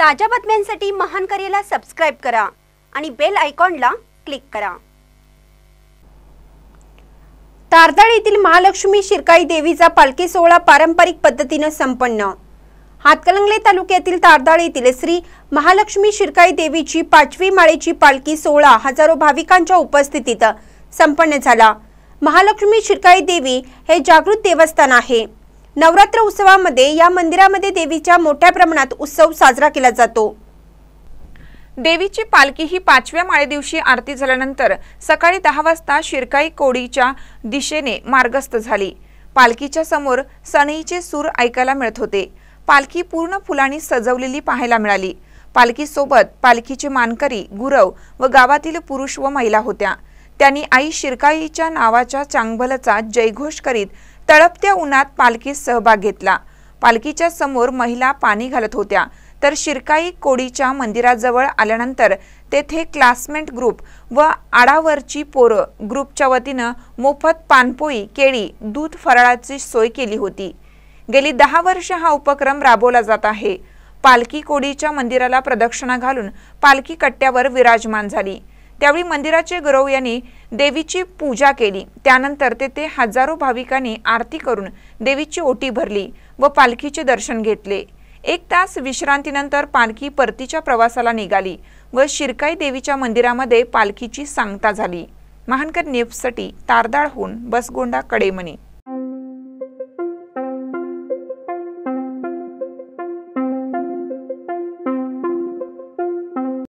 ताज्या बातम्यांसाठी महान करेला सबस्क्राईब करा आणि बेल आयकॉनला क्लिक करा तारदाळ येथील महालक्ष्मी शिरकाई देवीचा पालखी सोहळा पारंपरिक पद्धतीने संपन्न हातकलंगले तालुक्यातील तारदाळ येथील श्री महालक्ष्मी शिरकाई देवीची पाचवी माळेची पालखी सोहळा हजारो भाविकांच्या उपस्थितीत संपन्न झाला महालक्ष्मी शिरकाई देवी हे जागृत देवस्थान आहे नवरात्र उत्सवामध्ये या मंदिरामध्ये देवीच्या मोठ्या प्रमाणात उत्सव साजरा केला जातो देवीची पालखी ही पाचव्या माळे दिवशी आरती झाल्यानंतर सकाळी दहा वाजता शिरकाई कोडीच्या दिशेने मार्गस्थ झाली पालखीच्या समोर सणईचे सूर ऐकायला मिळत होते पालखी पूर्ण फुलांनी सजवलेली पाहायला मिळाली पालखीसोबत पालखीचे मानकरी गुरव व गावातील पुरुष व महिला होत्या त्यांनी आई शिरकाईच्या नावाच्या चांगभलचा जयघोष करीत तळपत्या उन्हात पालखीत सहभाग घेतला पालखीच्या समोर महिला पाणी घालत होत्या तर शिरकाई कोडीच्या मंदिराजवळ आल्यानंतर तेथे क्लासमेंट ग्रुप व आडावरची पोरं ग्रुपच्या वतीनं मोफत पानपोई केळी दूध फराळाची सोय केली होती गेली दहा वर्ष हा उपक्रम राबवला जात आहे पालखी कोडीच्या मंदिराला प्रदक्षिणा घालून पालखी कट्ट्यावर विराजमान झाली त्यावेळी मंदिराचे गौरव यांनी देवीची पूजा केली त्यानंतर तेथे हजारो भाविकांनी आरती करून देवीची ओटी भरली व पालखीचे दर्शन घेतले एक तास विश्रांतीनंतर पालखी परतीच्या प्रवासाला निघाली व शिरकाई देवीच्या मंदिरामध्ये पालखीची सांगता झाली महानकर तारदाळ तारदाळहून बसगोंडा कडेमणी